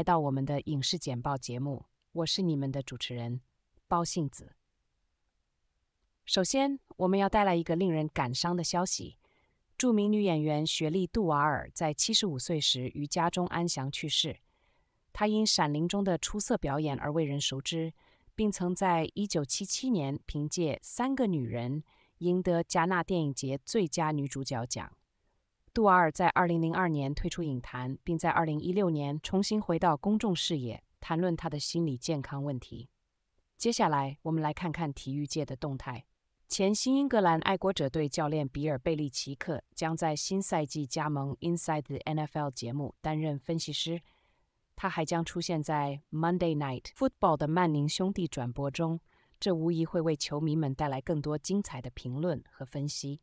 来到我们的影视简报节目，我是你们的主持人包信子。首先，我们要带来一个令人感伤的消息：著名女演员雪莉·杜瓦尔在七十五岁时于家中安详去世。她因《闪灵》中的出色表演而为人熟知，并曾在一九七七年凭借《三个女人》赢得戛纳电影节最佳女主角奖。杜瓦尔在2002年退出影坛，并在2016年重新回到公众视野，谈论他的心理健康问题。接下来，我们来看看体育界的动态。前新英格兰爱国者队教练比尔·贝利奇克将在新赛季加盟 Inside the NFL 节目担任分析师，他还将出现在 Monday Night Football 的曼宁兄弟转播中，这无疑会为球迷们带来更多精彩的评论和分析。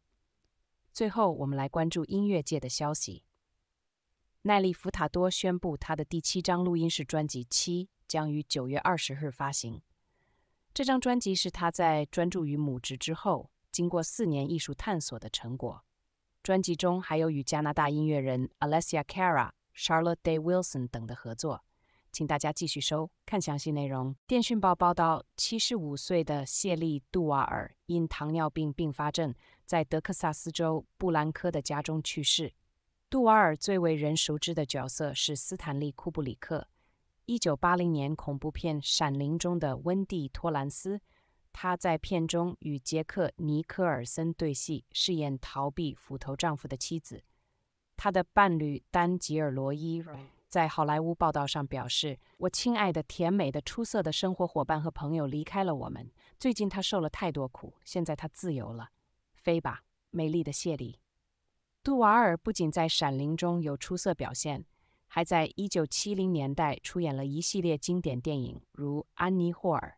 最后，我们来关注音乐界的消息。奈利·福塔多宣布他的第七张录音室专辑《七》将于九月二十日发行。这张专辑是他在专注于母职之后，经过四年艺术探索的成果。专辑中还有与加拿大音乐人 Alessia Cara、Charlotte Day Wilson 等的合作。请大家继续收看详细内容。电讯报报道，七十五岁的谢利·杜瓦尔因糖尿病并发症。在德克萨斯州布兰科的家中去世。杜瓦尔最为人熟知的角色是斯坦利·库布里克《一九八零年恐怖片〈闪灵〉》中的温蒂·托兰斯。他在片中与杰克·尼科尔森对戏，饰演逃避斧头丈夫的妻子。他的伴侣丹·吉尔罗伊在《好莱坞报道》上表示：“我亲爱的、甜美的、出色的生活伙伴和朋友离开了我们。最近他受了太多苦，现在他自由了。”飞吧，美丽的谢丽·杜瓦尔不仅在《闪灵》中有出色表现，还在1970年代出演了一系列经典电影，如《安妮·霍尔》。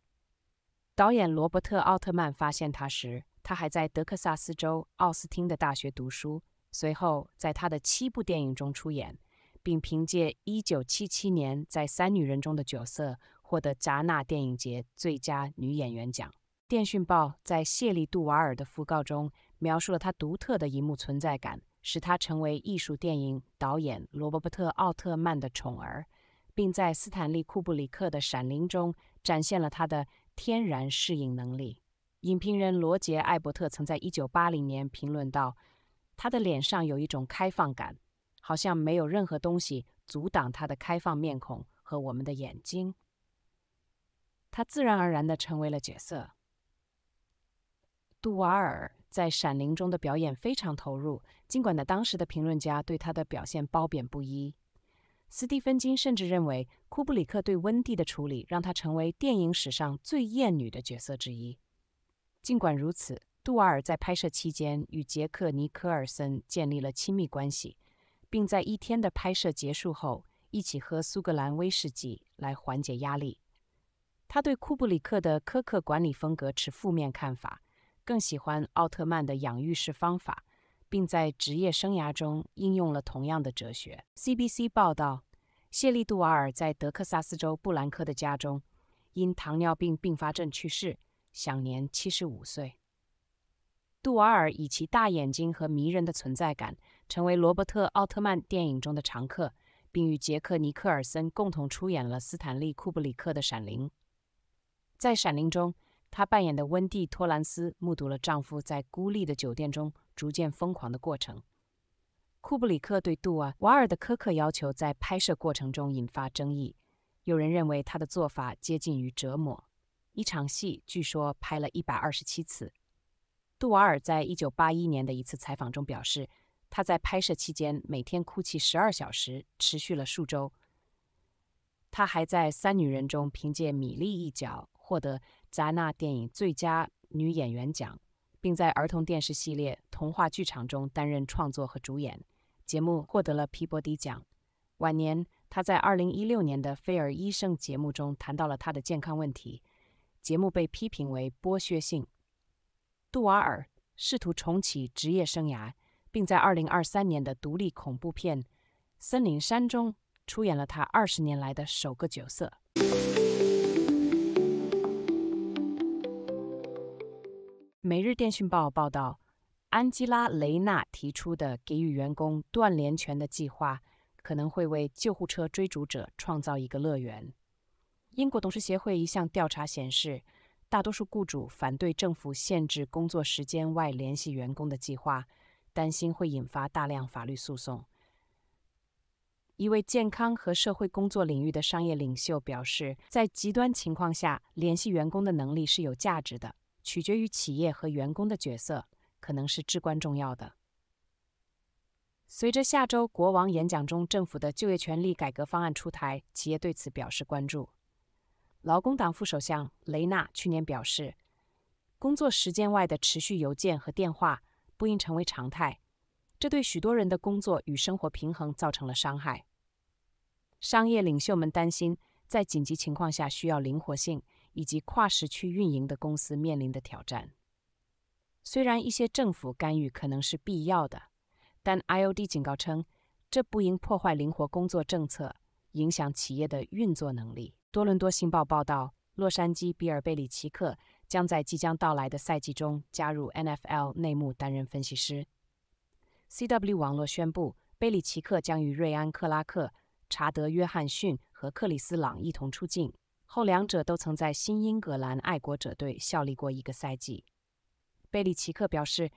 导演罗伯特·奥特曼发现他时，他还在德克萨斯州奥斯汀的大学读书。随后，在他的七部电影中出演，并凭借1977年在《三女人》中的角色获得戛纳电影节最佳女演员奖。电讯报在谢丽·杜瓦尔的讣告中。描述了他独特的一幕存在感，使他成为艺术电影导演罗伯特·奥特曼的宠儿，并在斯坦利·库布里克的《闪灵》中展现了他的天然适应能力。影评人罗杰·艾伯特曾在1980年评论道：“他的脸上有一种开放感，好像没有任何东西阻挡他的开放面孔和我们的眼睛。他自然而然地成为了角色杜瓦尔。”在《闪灵》中的表演非常投入，尽管呢当时的评论家对他的表现褒贬不一，斯蒂芬金甚至认为库布里克对温蒂的处理让他成为电影史上最艳女的角色之一。尽管如此，杜瓦尔在拍摄期间与杰克·尼科尔森建立了亲密关系，并在一天的拍摄结束后一起喝苏格兰威士忌来缓解压力。他对库布里克的苛刻管理风格持负面看法。更喜欢奥特曼的养育式方法，并在职业生涯中应用了同样的哲学。CBC 报道，谢利·杜瓦尔在德克萨斯州布兰科的家中因糖尿病并发症去世，享年七十五岁。杜瓦尔以其大眼睛和迷人的存在感，成为罗伯特·奥特曼电影中的常客，并与杰克·尼克尔森共同出演了斯坦利·库布里克的《闪灵》。在《闪灵》中。她扮演的温蒂·托兰斯目睹了丈夫在孤立的酒店中逐渐疯狂的过程。库布里克对杜瓦瓦尔的苛刻要求在拍摄过程中引发争议，有人认为他的做法接近于折磨。一场戏据说拍了一百二十七次。杜瓦尔在一九八一年的一次采访中表示，他在拍摄期间每天哭泣十二小时，持续了数周。他还在《三女人》中凭借米粒一角获得。戛纳电影最佳女演员奖，并在儿童电视系列《童话剧场》中担任创作和主演，节目获得了皮博迪奖。晚年，他在2016年的《菲尔医生》节目中谈到了他的健康问题，节目被批评为剥削性。杜瓦尔试图重启职业生涯，并在2023年的独立恐怖片《森林山》中出演了他二十年来的首个角色。《每日电讯报》报道，安吉拉·雷纳提出的给予员工断联权的计划，可能会为救护车追逐者创造一个乐园。英国董事协会一项调查显示，大多数雇主反对政府限制工作时间外联系员工的计划，担心会引发大量法律诉讼。一位健康和社会工作领域的商业领袖表示，在极端情况下，联系员工的能力是有价值的。取决于企业和员工的角色，可能是至关重要的。随着下周国王演讲中政府的就业权利改革方案出台，企业对此表示关注。劳工党副首相雷纳去年表示，工作时间外的持续邮件和电话不应成为常态，这对许多人的工作与生活平衡造成了伤害。商业领袖们担心，在紧急情况下需要灵活性。以及跨时区运营的公司面临的挑战。虽然一些政府干预可能是必要的，但 IOD 警告称，这不应破坏灵活工作政策，影响企业的运作能力。多伦多星报报道，洛杉矶比尔贝里奇克将在即将到来的赛季中加入 NFL 内幕担任分析师。CW 网络宣布，贝里奇克将与瑞安克拉克、查德约翰逊和克里斯朗一同出镜。后两者都曾在新英格兰爱国者队效力过一个赛季。贝里奇克表示：“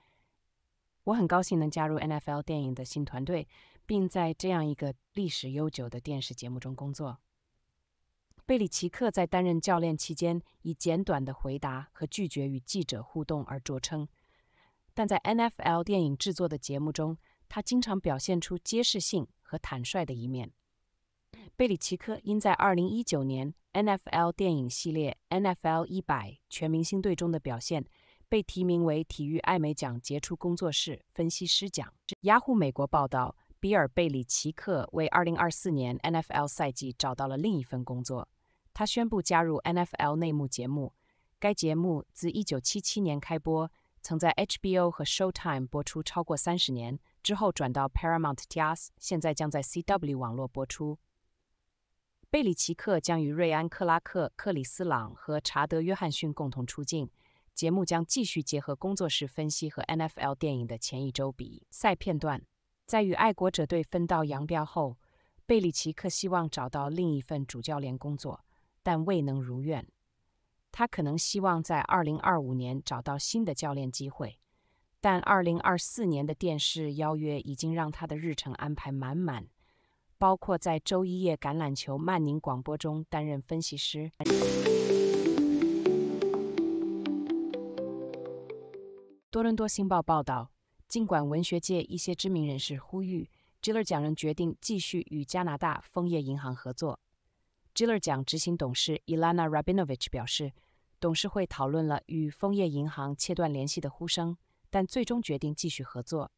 我很高兴能加入 NFL 电影的新团队，并在这样一个历史悠久的电视节目中工作。”贝里奇克在担任教练期间以简短的回答和拒绝与记者互动而著称，但在 NFL 电影制作的节目中，他经常表现出揭示性和坦率的一面。贝里奇克因在2019年 NFL 电影系列《NFL 一百全明星队》中的表现，被提名为体育艾美奖杰出工作室分析师奖。雅虎美国报道，比尔·贝里奇克为2024年 NFL 赛季找到了另一份工作，他宣布加入 NFL 内幕节目。该节目自1977年开播，曾在 HBO 和 Showtime 播出超过30年，之后转到 Paramount+，现在将在 CW 网络播出。贝里奇克将与瑞安·克拉克、克里斯·朗和查德·约翰逊共同出镜。节目将继续结合工作室分析和 NFL 电影的前一周比赛片段。在与爱国者队分道扬镳后，贝里奇克希望找到另一份主教练工作，但未能如愿。他可能希望在2025年找到新的教练机会，但2024年的电视邀约已经让他的日程安排满满。包括在周一夜橄榄球曼宁广播中担任分析师。多伦多星报报道，尽管文学界一些知名人士呼吁 g i l l e r 奖人决定继续与加拿大枫叶银行合作 g i l l e r 奖执行董事 Ilana Rabinovich 表示，董事会讨论了与枫叶银行切断联系的呼声，但最终决定继续合作。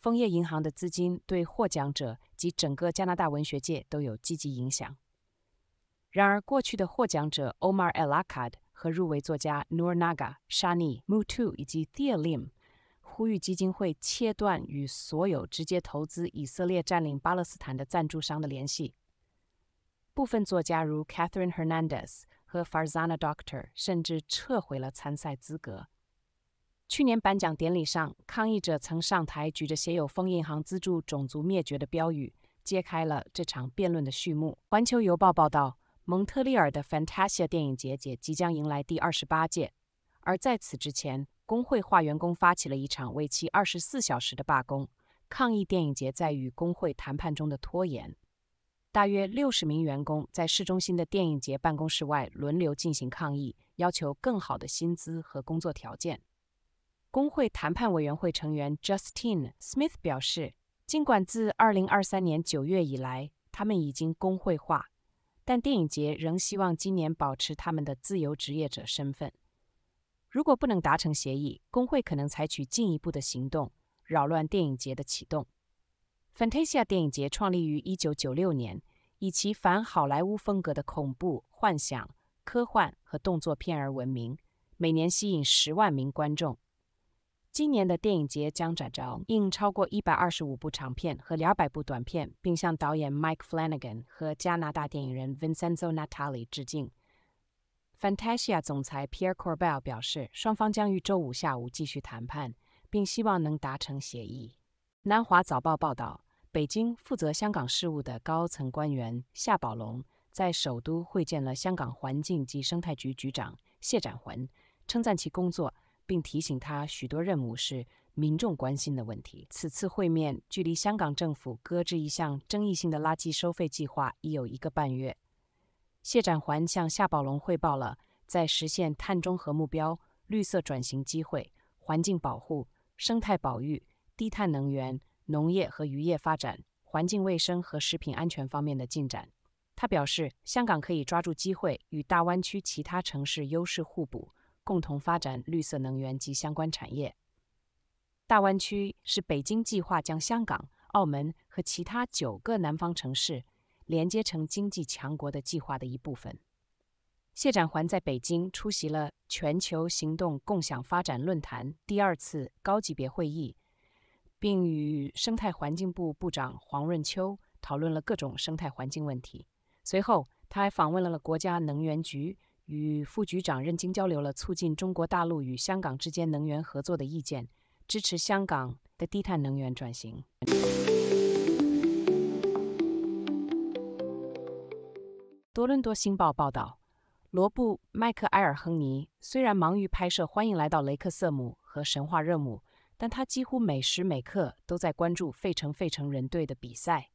枫叶银行的资金对获奖者及整个加拿大文学界都有积极影响。然而，过去的获奖者 Omar Alakad 和入围作家 Nur Naga、Shani m o t o 以及 Thea Lim 呼吁基金会切断与所有直接投资以色列占领巴勒斯坦的赞助商的联系。部分作家如 Catherine Hernandez 和 Farzana Doctor 甚至撤回了参赛资格。去年颁奖典礼上，抗议者曾上台举着写有“封银行资助种族灭绝”的标语，揭开了这场辩论的序幕。环球邮报报道，蒙特利尔的 Fantasia 电影节即将迎来第二十八届，而在此之前，工会化员工发起了一场为期二十四小时的罢工，抗议电影节在与工会谈判中的拖延。大约六十名员工在市中心的电影节办公室外轮流进行抗议，要求更好的薪资和工作条件。工会谈判委员会成员 Justin Smith 表示，尽管自2023年9月以来，他们已经工会化，但电影节仍希望今年保持他们的自由职业者身份。如果不能达成协议，工会可能采取进一步的行动，扰乱电影节的启动。Fantasia 电影节创立于1996年，以其反好莱坞风格的恐怖、幻想、科幻和动作片而闻名，每年吸引十万名观众。今年的电影节将展昭印超过125部长片和200部短片，并向导演 Mike Flanagan 和加拿大电影人 Vincenzo Natali 致敬。Fantasia 总裁 Pierre c o r b e l l 表示，双方将于周五下午继续谈判，并希望能达成协议。南华早报报道，北京负责香港事务的高层官员夏宝龙在首都会见了香港环境及生态局局长谢展魂，称赞其工作。并提醒他，许多任务是民众关心的问题。此次会面距离香港政府搁置一项争议性的垃圾收费计划已有一个半月。谢展环向夏宝龙汇报了在实现碳中和目标、绿色转型机会、环境保护、生态保育、低碳能源、农业和渔业发展、环境卫生和食品安全方面的进展。他表示，香港可以抓住机会，与大湾区其他城市优势互补。共同发展绿色能源及相关产业。大湾区是北京计划将香港、澳门和其他九个南方城市连接成经济强国的计划的一部分。谢展环在北京出席了全球行动共享发展论坛第二次高级别会议，并与生态环境部部长黄润秋讨论了各种生态环境问题。随后，他还访问了国家能源局。与副局长任真交流了促进中国大陆与香港之间能源合作的意见，支持香港的低碳能源转型。多伦多星报报道，罗布·麦克埃尔亨尼虽然忙于拍摄《欢迎来到雷克瑟姆》和《神话热姆》，但他几乎每时每刻都在关注费城费城人队的比赛。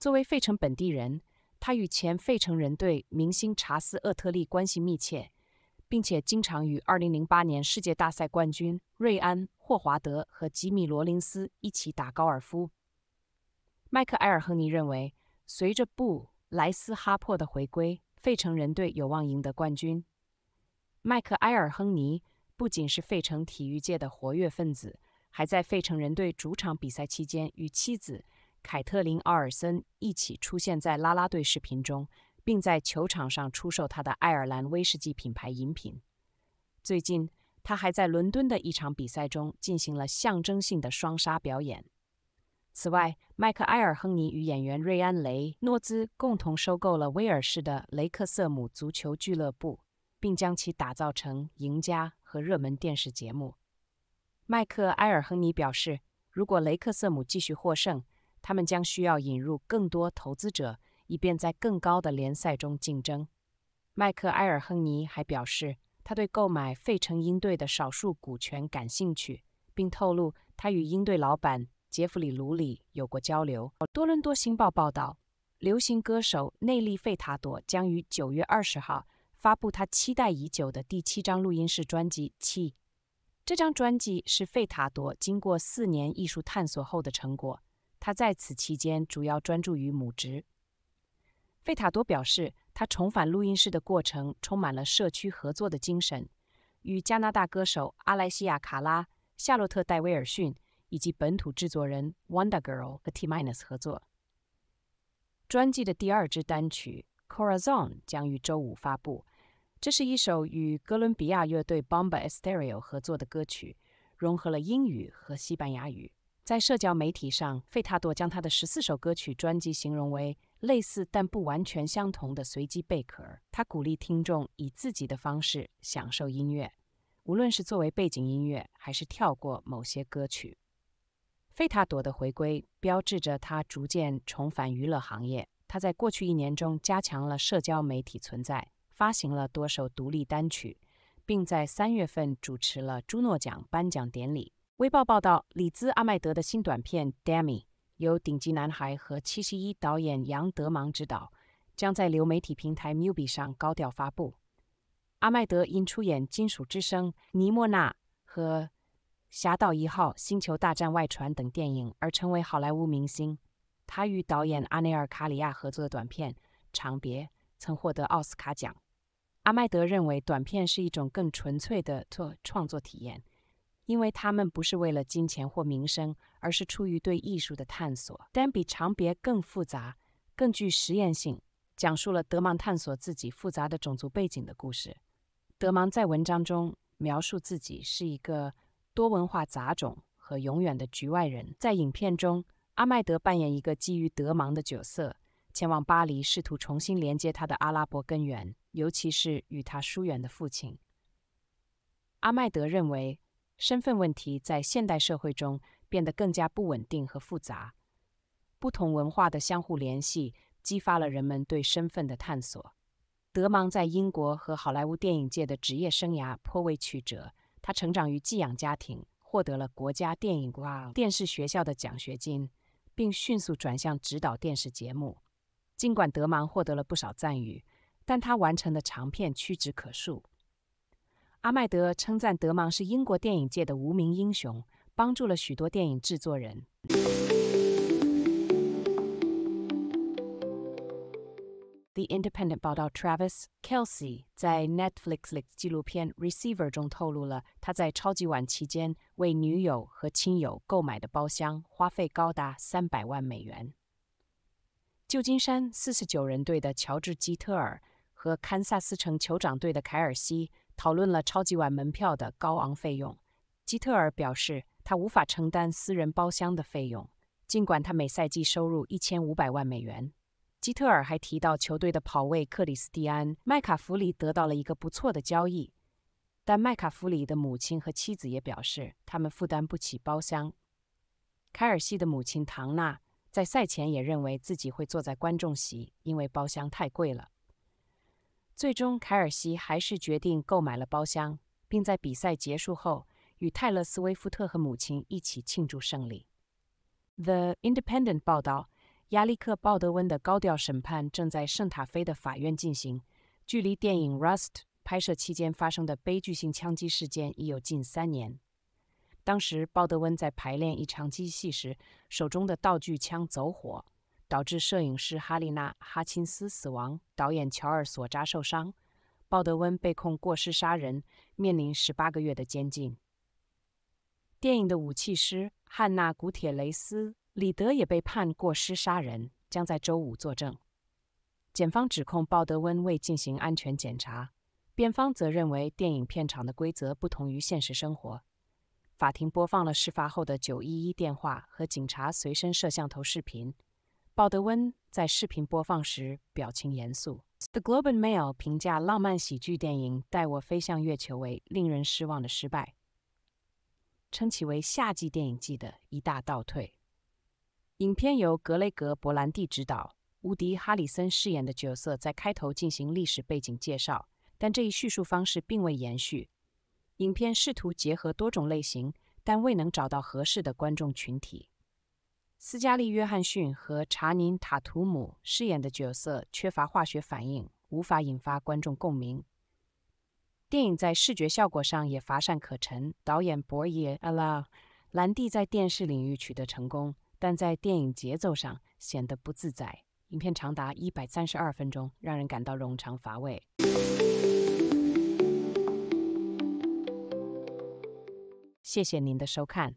作为费城本地人。他与前费城人队明星查斯·厄特利关系密切，并且经常与2008年世界大赛冠军瑞安·霍华德和吉米·罗林斯一起打高尔夫。麦克埃尔亨尼认为，随着布莱斯·哈珀的回归，费城人队有望赢得冠军。麦克埃尔亨尼不仅是费城体育界的活跃分子，还在费城人队主场比赛期间与妻子。凯特琳·奥尔森一起出现在拉拉队视频中，并在球场上出售他的爱尔兰威士忌品牌饮品。最近，他还在伦敦的一场比赛中进行了象征性的双杀表演。此外，麦克埃尔亨尼与演员瑞安·雷诺兹共同收购了威尔士的雷克瑟姆足球俱乐部，并将其打造成赢家和热门电视节目。麦克埃尔亨尼表示，如果雷克瑟姆继续获胜，他们将需要引入更多投资者，以便在更高的联赛中竞争。麦克埃尔亨尼还表示，他对购买费城鹰队的少数股权感兴趣，并透露他与鹰队老板杰弗里·卢里有过交流。多伦多星报报道，流行歌手内利·费塔朵将于九月二十号发布他期待已久的第七张录音室专辑《七》。这张专辑是费塔朵经过四年艺术探索后的成果。他在此期间主要专注于母职。费塔多表示，他重返录音室的过程充满了社区合作的精神，与加拿大歌手阿莱西亚·卡拉、夏洛特·戴威尔逊以及本土制作人 Wanda Girl 和 T-minus 合作。专辑的第二支单曲《Corazon》将于周五发布，这是一首与哥伦比亚乐队 Bomba Estereo 合作的歌曲，融合了英语和西班牙语。在社交媒体上，费塔朵将他的十四首歌曲专辑形容为类似但不完全相同的随机贝壳。他鼓励听众以自己的方式享受音乐，无论是作为背景音乐，还是跳过某些歌曲。费塔朵的回归标志着他逐渐重返娱乐行业。他在过去一年中加强了社交媒体存在，发行了多首独立单曲，并在三月份主持了朱诺奖颁奖典礼。微报报道，里兹·阿麦德的新短片《Dammy》由顶级男孩和七十一导演杨德芒执导，将在流媒体平台 Mubi 上高调发布。阿麦德因出演《金属之声》《尼莫娜》和《侠盗一号：星球大战外传》等电影而成为好莱坞明星。他与导演阿内尔·卡里亚合作的短片《长别》曾获得奥斯卡奖。阿麦德认为，短片是一种更纯粹的作创作体验。因为他们不是为了金钱或名声，而是出于对艺术的探索。《但比长别》更复杂、更具实验性，讲述了德芒探索自己复杂的种族背景的故事。德芒在文章中描述自己是一个多文化杂种和永远的局外人。在影片中，阿麦德扮演一个基于德芒的角色，前往巴黎，试图重新连接他的阿拉伯根源，尤其是与他疏远的父亲。阿麦德认为。身份问题在现代社会中变得更加不稳定和复杂。不同文化的相互联系激发了人们对身份的探索。德芒在英国和好莱坞电影界的职业生涯颇为曲折。他成长于寄养家庭，获得了国家电影哇电视学校的奖学金，并迅速转向指导电视节目。尽管德芒获得了不少赞誉，但他完成的长片屈指可数。阿麦德称赞德芒是英国电影界的无名英雄，帮助了许多电影制作人。The Independent 报道，Travis Kelsey 在 Netflix 纪录片《Receiver》中透露了他在超级碗期间为女友和亲友购买的包厢花费高达三百万美元。旧金山四十九人队的乔治基特尔和堪萨斯城酋长队的凯尔西。讨论了超级碗门票的高昂费用，基特尔表示他无法承担私人包厢的费用，尽管他每赛季收入一千五百万美元。基特尔还提到球队的跑位克里斯蒂安·麦卡弗里得到了一个不错的交易，但麦卡弗里的母亲和妻子也表示他们负担不起包厢。凯尔西的母亲唐娜在赛前也认为自己会坐在观众席，因为包厢太贵了。最终，凯尔西还是决定购买了包厢，并在比赛结束后与泰勒·斯威夫特和母亲一起庆祝胜利。The Independent 报道，亚历克·鲍德温的高调审判正在圣塔菲的法院进行，距离电影《Rust》拍摄期间发生的悲剧性枪击事件已有近三年。当时，鲍德温在排练一场击戏时，手中的道具枪走火。导致摄影师哈利娜·哈钦斯死亡，导演乔尔·索扎受伤，鲍德温被控过失杀人，面临十八个月的监禁。电影的武器师汉娜·古铁雷斯·里德也被判过失杀人，将在周五作证。检方指控鲍德温未进行安全检查，辩方则认为电影片场的规则不同于现实生活。法庭播放了事发后的911电话和警察随身摄像头视频。鲍德温在视频播放时表情严肃。《The Globe and Mail》评价浪漫喜剧电影《带我飞向月球》为令人失望的失败，称其为夏季电影季的一大倒退。影片由格雷格·伯兰蒂执导，乌迪·哈里森饰演的角色在开头进行历史背景介绍，但这一叙述方式并未延续。影片试图结合多种类型，但未能找到合适的观众群体。斯嘉丽·约翰逊和查宁·塔图姆饰演的角色缺乏化学反应，无法引发观众共鸣。电影在视觉效果上也乏善可陈。导演博耶·阿拉兰蒂在电视领域取得成功，但在电影节奏上显得不自在。影片长达一百三十二分钟，让人感到冗长乏味。谢谢您的收看。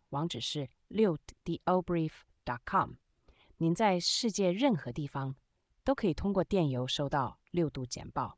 网址是六 brief dot com。您在世界任何地方都可以通过电邮收到六度简报。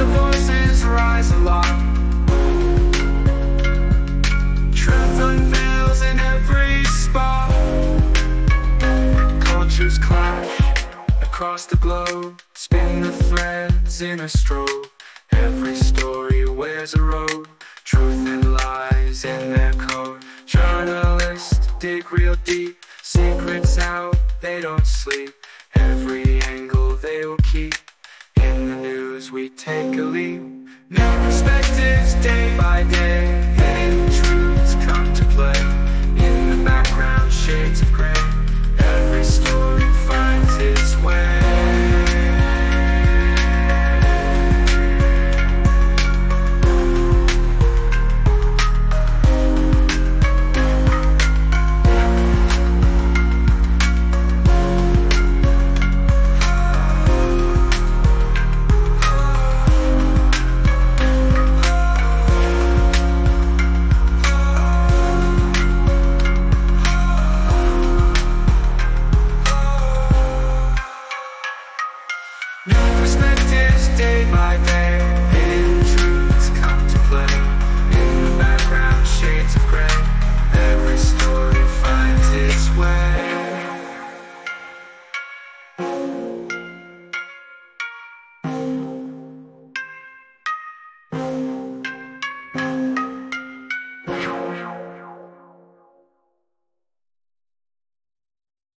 the voices rise aloft Truth unveils in every spot Cultures clash across the globe Spin the threads in a stroke Every story wears a road Truth and lies in their code Journalists dig real deep Secrets out, they don't sleep we take a leap. New perspectives day by day, hidden truths come to play.